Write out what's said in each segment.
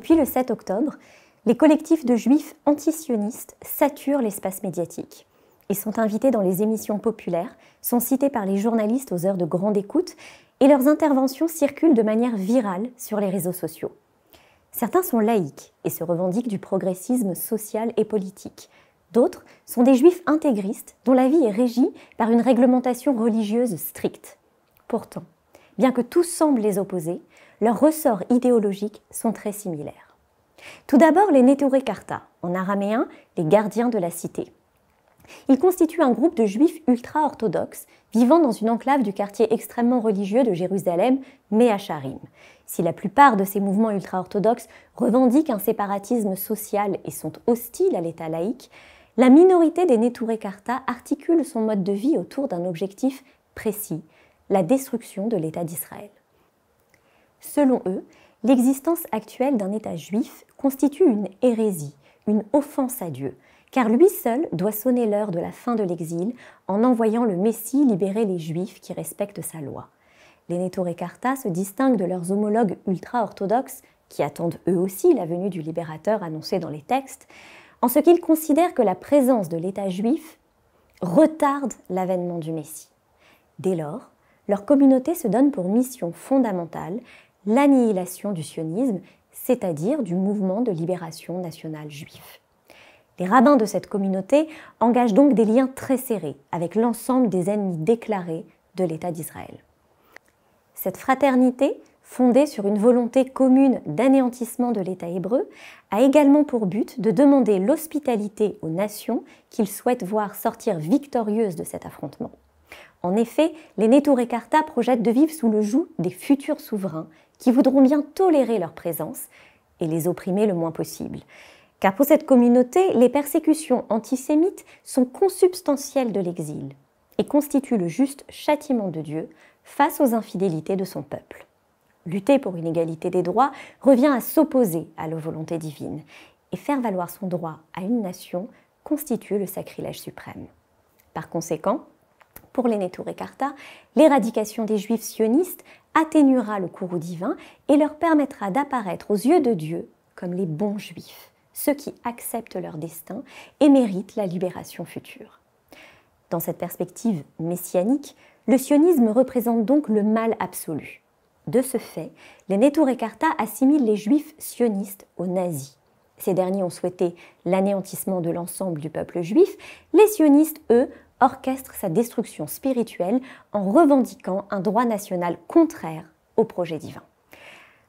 Depuis le 7 octobre, les collectifs de juifs antisionistes saturent l'espace médiatique. Ils sont invités dans les émissions populaires, sont cités par les journalistes aux heures de grande écoute et leurs interventions circulent de manière virale sur les réseaux sociaux. Certains sont laïcs et se revendiquent du progressisme social et politique. D'autres sont des juifs intégristes dont la vie est régie par une réglementation religieuse stricte. Pourtant, bien que tout semble les opposer, leurs ressorts idéologiques sont très similaires. Tout d'abord, les Netore en araméen, les gardiens de la cité. Ils constituent un groupe de juifs ultra-orthodoxes vivant dans une enclave du quartier extrêmement religieux de Jérusalem, Meacharim. Si la plupart de ces mouvements ultra-orthodoxes revendiquent un séparatisme social et sont hostiles à l'État laïque, la minorité des Neturé articule son mode de vie autour d'un objectif précis, la destruction de l'État d'Israël. Selon eux, l'existence actuelle d'un État juif constitue une hérésie, une offense à Dieu, car lui seul doit sonner l'heure de la fin de l'exil en envoyant le Messie libérer les Juifs qui respectent sa loi. Les Rekarta se distinguent de leurs homologues ultra-orthodoxes, qui attendent eux aussi la venue du libérateur annoncé dans les textes, en ce qu'ils considèrent que la présence de l'État juif retarde l'avènement du Messie. Dès lors, leur communauté se donne pour mission fondamentale l'annihilation du sionisme, c'est-à-dire du mouvement de libération nationale juif. Les rabbins de cette communauté engagent donc des liens très serrés avec l'ensemble des ennemis déclarés de l'État d'Israël. Cette fraternité, fondée sur une volonté commune d'anéantissement de l'État hébreu, a également pour but de demander l'hospitalité aux nations qu'ils souhaitent voir sortir victorieuses de cet affrontement. En effet, les Carta projettent de vivre sous le joug des futurs souverains qui voudront bien tolérer leur présence et les opprimer le moins possible. Car pour cette communauté, les persécutions antisémites sont consubstantielles de l'exil et constituent le juste châtiment de Dieu face aux infidélités de son peuple. Lutter pour une égalité des droits revient à s'opposer à la volonté divine, et faire valoir son droit à une nation constitue le sacrilège suprême. Par conséquent, pour les Netour et l'éradication des Juifs sionistes atténuera le courroux divin et leur permettra d'apparaître aux yeux de Dieu comme les bons Juifs, ceux qui acceptent leur destin et méritent la libération future. Dans cette perspective messianique, le sionisme représente donc le mal absolu. De ce fait, les Netour et assimilent les Juifs sionistes aux nazis. Ces derniers ont souhaité l'anéantissement de l'ensemble du peuple juif. Les sionistes, eux, orchestre sa destruction spirituelle en revendiquant un droit national contraire au projet divin.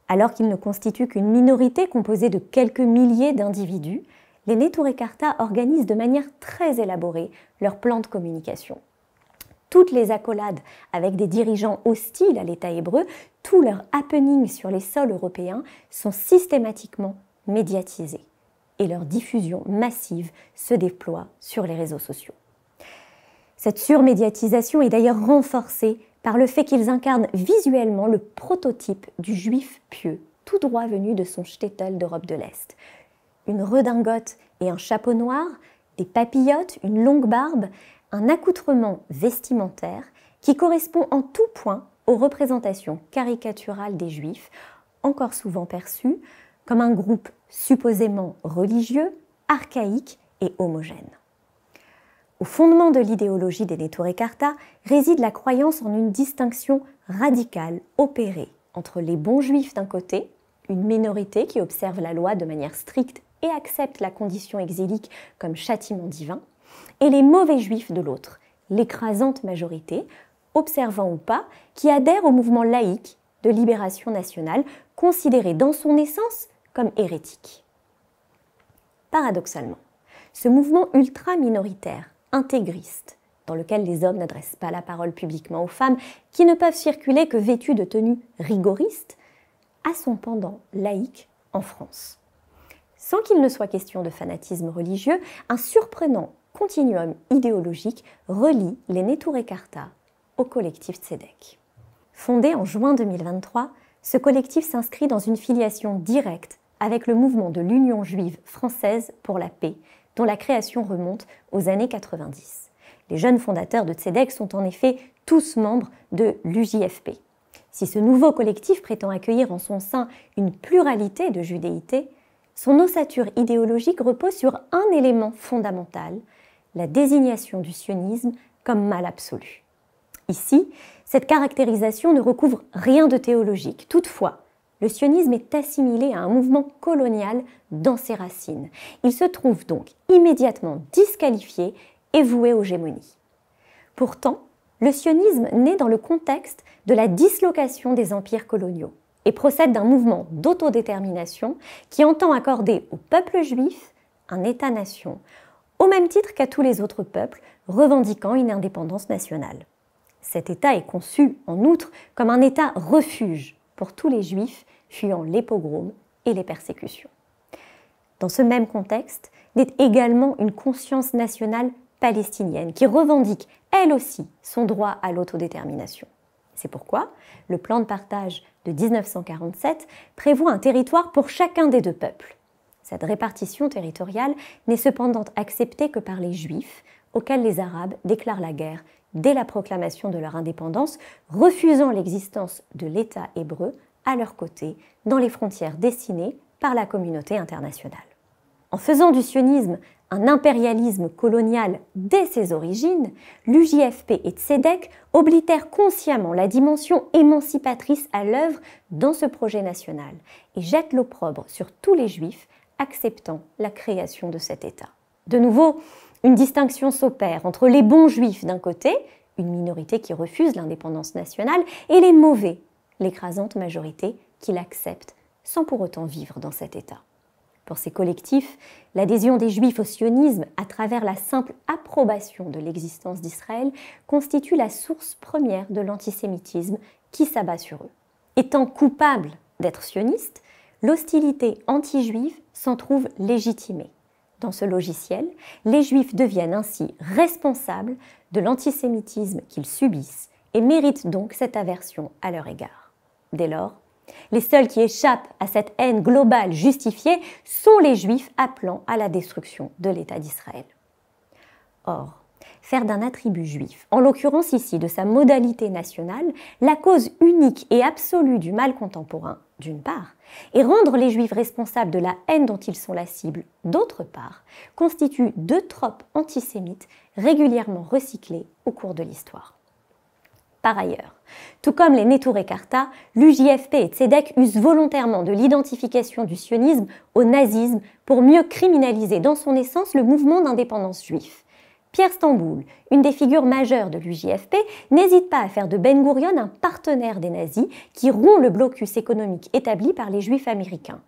Alors qu'il ne constituent qu'une minorité composée de quelques milliers d'individus, les Neturekarta organisent de manière très élaborée leur plan de communication. Toutes les accolades avec des dirigeants hostiles à l'État hébreu, tous leurs happenings sur les sols européens sont systématiquement médiatisés et leur diffusion massive se déploie sur les réseaux sociaux. Cette surmédiatisation est d'ailleurs renforcée par le fait qu'ils incarnent visuellement le prototype du juif pieux, tout droit venu de son shtetl d'Europe de l'Est. Une redingote et un chapeau noir, des papillotes, une longue barbe, un accoutrement vestimentaire qui correspond en tout point aux représentations caricaturales des juifs, encore souvent perçues comme un groupe supposément religieux, archaïque et homogène. Au fondement de l'idéologie des et Carta réside la croyance en une distinction radicale opérée entre les bons juifs d'un côté, une minorité qui observe la loi de manière stricte et accepte la condition exilique comme châtiment divin, et les mauvais juifs de l'autre, l'écrasante majorité, observant ou pas, qui adhère au mouvement laïque de libération nationale, considéré dans son essence comme hérétique. Paradoxalement, ce mouvement ultra-minoritaire intégriste, dans lequel les hommes n'adressent pas la parole publiquement aux femmes, qui ne peuvent circuler que vêtues de tenues rigoristes, à son pendant laïque en France. Sans qu'il ne soit question de fanatisme religieux, un surprenant continuum idéologique relie les Netouré Carta au collectif Tzedek. Fondé en juin 2023, ce collectif s'inscrit dans une filiation directe avec le mouvement de l'Union juive française pour la paix, dont la création remonte aux années 90. Les jeunes fondateurs de Tsedek sont en effet tous membres de l'UJFP. Si ce nouveau collectif prétend accueillir en son sein une pluralité de judéités, son ossature idéologique repose sur un élément fondamental, la désignation du sionisme comme mal absolu. Ici, cette caractérisation ne recouvre rien de théologique. Toutefois, le sionisme est assimilé à un mouvement colonial dans ses racines. Il se trouve donc immédiatement disqualifié et voué aux gémonies. Pourtant, le sionisme naît dans le contexte de la dislocation des empires coloniaux et procède d'un mouvement d'autodétermination qui entend accorder au peuple juif un État-nation, au même titre qu'à tous les autres peuples revendiquant une indépendance nationale. Cet État est conçu, en outre, comme un État refuge pour tous les juifs fuyant les pogroms et les persécutions. Dans ce même contexte, naît également une conscience nationale palestinienne qui revendique, elle aussi, son droit à l'autodétermination. C'est pourquoi le plan de partage de 1947 prévoit un territoire pour chacun des deux peuples. Cette répartition territoriale n'est cependant acceptée que par les Juifs, auxquels les Arabes déclarent la guerre dès la proclamation de leur indépendance, refusant l'existence de l'État hébreu à leur côté dans les frontières dessinées par la communauté internationale. En faisant du sionisme un impérialisme colonial dès ses origines, l'UJFP et Tzedek oblitèrent consciemment la dimension émancipatrice à l'œuvre dans ce projet national et jettent l'opprobre sur tous les juifs acceptant la création de cet État. De nouveau, une distinction s'opère entre les bons juifs d'un côté, une minorité qui refuse l'indépendance nationale, et les mauvais, l'écrasante majorité qui l'accepte, sans pour autant vivre dans cet État. Pour ces collectifs, l'adhésion des Juifs au sionisme à travers la simple approbation de l'existence d'Israël constitue la source première de l'antisémitisme qui s'abat sur eux. Étant coupable d'être sionistes, l'hostilité anti-juive s'en trouve légitimée dans ce logiciel, les Juifs deviennent ainsi responsables de l'antisémitisme qu'ils subissent et méritent donc cette aversion à leur égard. Dès lors, les seuls qui échappent à cette haine globale justifiée sont les Juifs appelant à la destruction de l'État d'Israël. Or, faire d'un attribut juif, en l'occurrence ici de sa modalité nationale, la cause unique et absolue du mal contemporain, d'une part, et rendre les Juifs responsables de la haine dont ils sont la cible, d'autre part, constituent deux tropes antisémites régulièrement recyclées au cours de l'histoire. Par ailleurs, tout comme les et Carta, l'UJFP et Tzedek usent volontairement de l'identification du sionisme au nazisme pour mieux criminaliser dans son essence le mouvement d'indépendance juif. Pierre Stamboul, une des figures majeures de l'UJFP, n'hésite pas à faire de Ben Gurion un partenaire des nazis qui rompt le blocus économique établi par les juifs américains.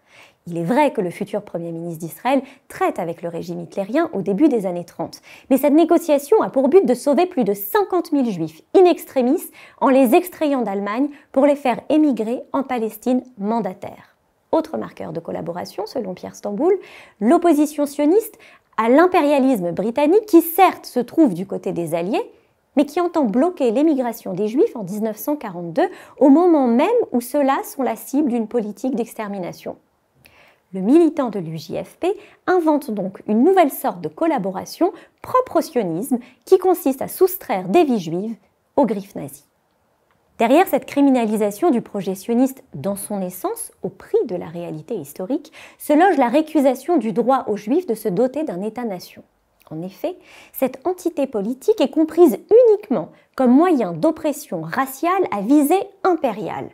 Il est vrai que le futur Premier ministre d'Israël traite avec le régime hitlérien au début des années 30, mais cette négociation a pour but de sauver plus de 50 000 juifs in extremis en les extrayant d'Allemagne pour les faire émigrer en Palestine mandataire. Autre marqueur de collaboration, selon Pierre Stamboul, l'opposition sioniste à l'impérialisme britannique qui certes se trouve du côté des Alliés, mais qui entend bloquer l'émigration des Juifs en 1942, au moment même où ceux-là sont la cible d'une politique d'extermination. Le militant de l'UJFP invente donc une nouvelle sorte de collaboration propre au sionisme qui consiste à soustraire des vies juives aux griffes nazies. Derrière cette criminalisation du projet sioniste dans son essence, au prix de la réalité historique, se loge la récusation du droit aux Juifs de se doter d'un État-nation. En effet, cette entité politique est comprise uniquement comme moyen d'oppression raciale à visée impériale.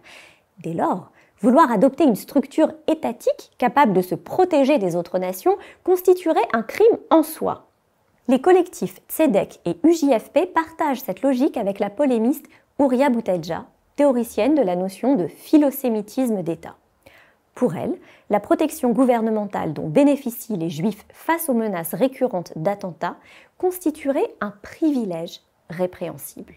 Dès lors, vouloir adopter une structure étatique capable de se protéger des autres nations constituerait un crime en soi. Les collectifs CEDEC et UJFP partagent cette logique avec la polémiste Ouria Boutaidja, théoricienne de la notion de philosémitisme d'État. Pour elle, la protection gouvernementale dont bénéficient les juifs face aux menaces récurrentes d'attentats constituerait un privilège répréhensible.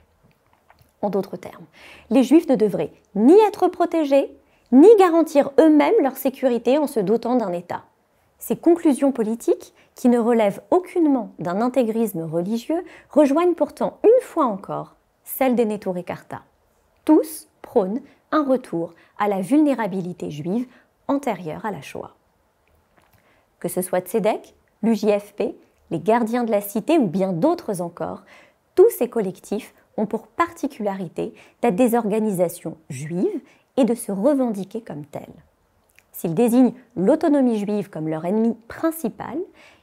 En d'autres termes, les juifs ne devraient ni être protégés, ni garantir eux-mêmes leur sécurité en se dotant d'un État. Ces conclusions politiques, qui ne relèvent aucunement d'un intégrisme religieux, rejoignent pourtant une fois encore celle des Carta. Tous prônent un retour à la vulnérabilité juive antérieure à la Shoah. Que ce soit Tzedek, l'UJFP, les gardiens de la cité ou bien d'autres encore, tous ces collectifs ont pour particularité la désorganisation juive et de se revendiquer comme telle. S'ils désignent l'autonomie juive comme leur ennemi principal,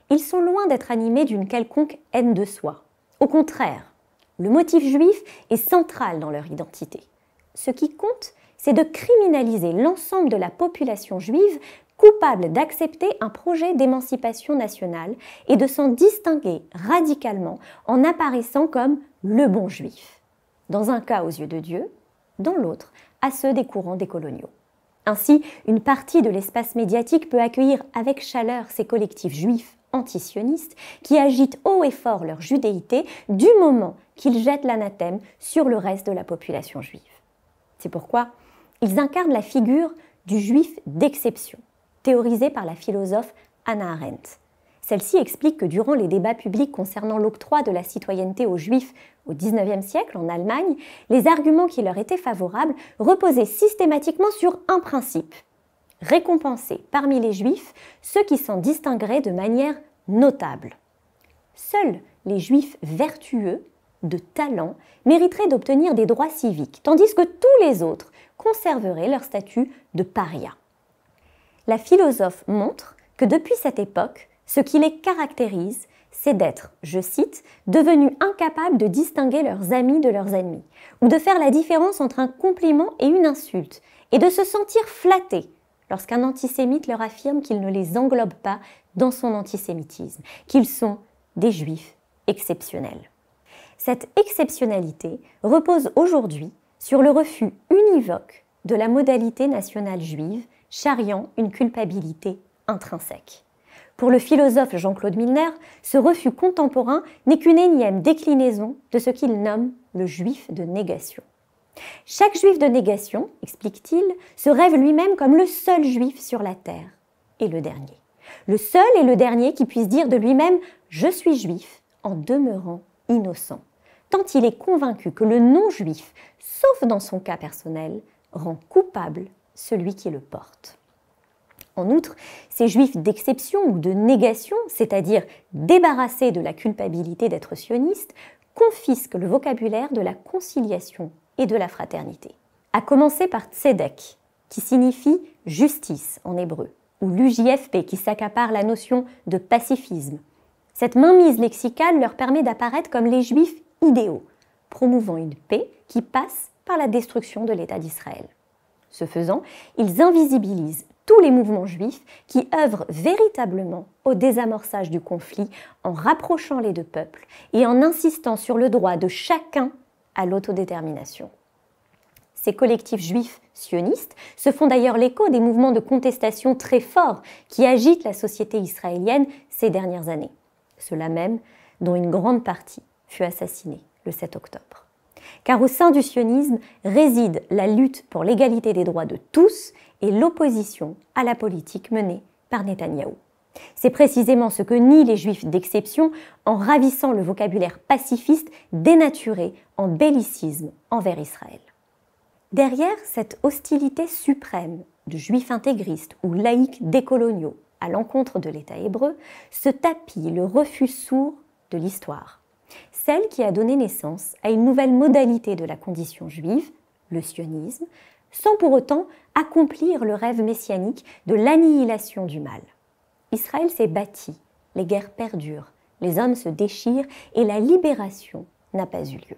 ils sont loin d'être animés d'une quelconque haine de soi. Au contraire, le motif juif est central dans leur identité. Ce qui compte, c'est de criminaliser l'ensemble de la population juive coupable d'accepter un projet d'émancipation nationale et de s'en distinguer radicalement en apparaissant comme le bon juif, dans un cas aux yeux de Dieu, dans l'autre à ceux des courants décoloniaux. Ainsi, une partie de l'espace médiatique peut accueillir avec chaleur ces collectifs juifs antisionistes qui agitent haut et fort leur judéité du moment qu'ils jettent l'anathème sur le reste de la population juive. C'est pourquoi ils incarnent la figure du juif d'exception, théorisée par la philosophe Anna Arendt. Celle-ci explique que durant les débats publics concernant l'octroi de la citoyenneté aux juifs au XIXe siècle en Allemagne, les arguments qui leur étaient favorables reposaient systématiquement sur un principe récompenser parmi les juifs ceux qui s'en distingueraient de manière notable. Seuls les juifs vertueux de talent mériteraient d'obtenir des droits civiques, tandis que tous les autres conserveraient leur statut de paria. La philosophe montre que depuis cette époque, ce qui les caractérise, c'est d'être, je cite, devenus incapables de distinguer leurs amis de leurs ennemis, ou de faire la différence entre un compliment et une insulte, et de se sentir flattés lorsqu'un antisémite leur affirme qu'il ne les englobe pas dans son antisémitisme, qu'ils sont des juifs exceptionnels cette exceptionnalité repose aujourd'hui sur le refus univoque de la modalité nationale juive charriant une culpabilité intrinsèque. Pour le philosophe Jean-Claude Milner, ce refus contemporain n'est qu'une énième déclinaison de ce qu'il nomme le juif de négation. Chaque juif de négation, explique-t-il, se rêve lui-même comme le seul juif sur la terre, et le dernier. Le seul et le dernier qui puisse dire de lui-même ⁇ Je suis juif ⁇ en demeurant innocent tant il est convaincu que le non-juif, sauf dans son cas personnel, rend coupable celui qui le porte. En outre, ces juifs d'exception ou de négation, c'est-à-dire débarrassés de la culpabilité d'être sionistes, confisquent le vocabulaire de la conciliation et de la fraternité. À commencer par tzedek, qui signifie justice en hébreu, ou l'UJFP, qui s'accapare la notion de pacifisme. Cette mainmise lexicale leur permet d'apparaître comme les juifs idéaux, promouvant une paix qui passe par la destruction de l'État d'Israël. Ce faisant, ils invisibilisent tous les mouvements juifs qui œuvrent véritablement au désamorçage du conflit en rapprochant les deux peuples et en insistant sur le droit de chacun à l'autodétermination. Ces collectifs juifs sionistes se font d'ailleurs l'écho des mouvements de contestation très forts qui agitent la société israélienne ces dernières années, cela même dont une grande partie fut assassiné le 7 octobre. Car au sein du sionisme réside la lutte pour l'égalité des droits de tous et l'opposition à la politique menée par Netanyahou. C'est précisément ce que nient les juifs d'exception en ravissant le vocabulaire pacifiste dénaturé en bellicisme envers Israël. Derrière cette hostilité suprême de juifs intégristes ou laïcs décoloniaux à l'encontre de l'État hébreu se tapit le refus sourd de l'histoire, celle qui a donné naissance à une nouvelle modalité de la condition juive, le sionisme, sans pour autant accomplir le rêve messianique de l'annihilation du mal. Israël s'est bâti, les guerres perdurent, les hommes se déchirent et la libération n'a pas eu lieu.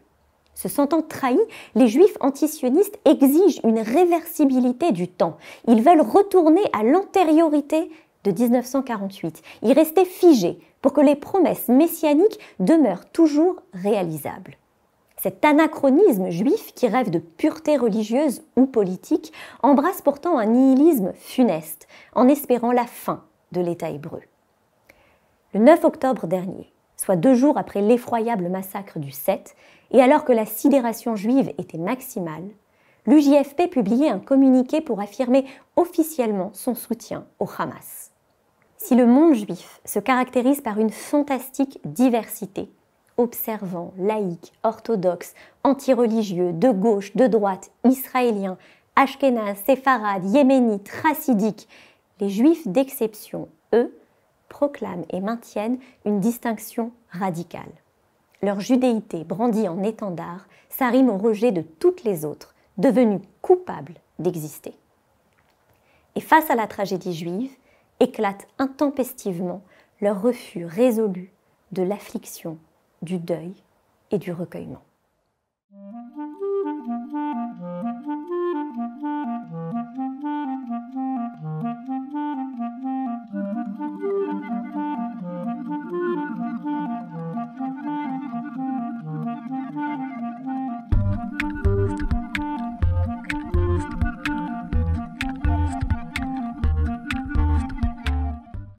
Se sentant trahis, les juifs antisionistes exigent une réversibilité du temps. Ils veulent retourner à l'antériorité de 1948. Il restait figé pour que les promesses messianiques demeurent toujours réalisables. Cet anachronisme juif qui rêve de pureté religieuse ou politique embrasse pourtant un nihilisme funeste en espérant la fin de l'État hébreu. Le 9 octobre dernier, soit deux jours après l'effroyable massacre du 7, et alors que la sidération juive était maximale, l'UJFP publiait un communiqué pour affirmer officiellement son soutien au Hamas. Si le monde juif se caractérise par une fantastique diversité, observants, laïcs, orthodoxes, antireligieux, de gauche, de droite, israéliens, ashkénazes, séfarades, yéménites, racidiques, les juifs d'exception, eux, proclament et maintiennent une distinction radicale. Leur judéité brandie en étendard s'arrime au rejet de toutes les autres, devenues coupables d'exister. Et face à la tragédie juive, éclate intempestivement leur refus résolu de l'affliction, du deuil et du recueillement.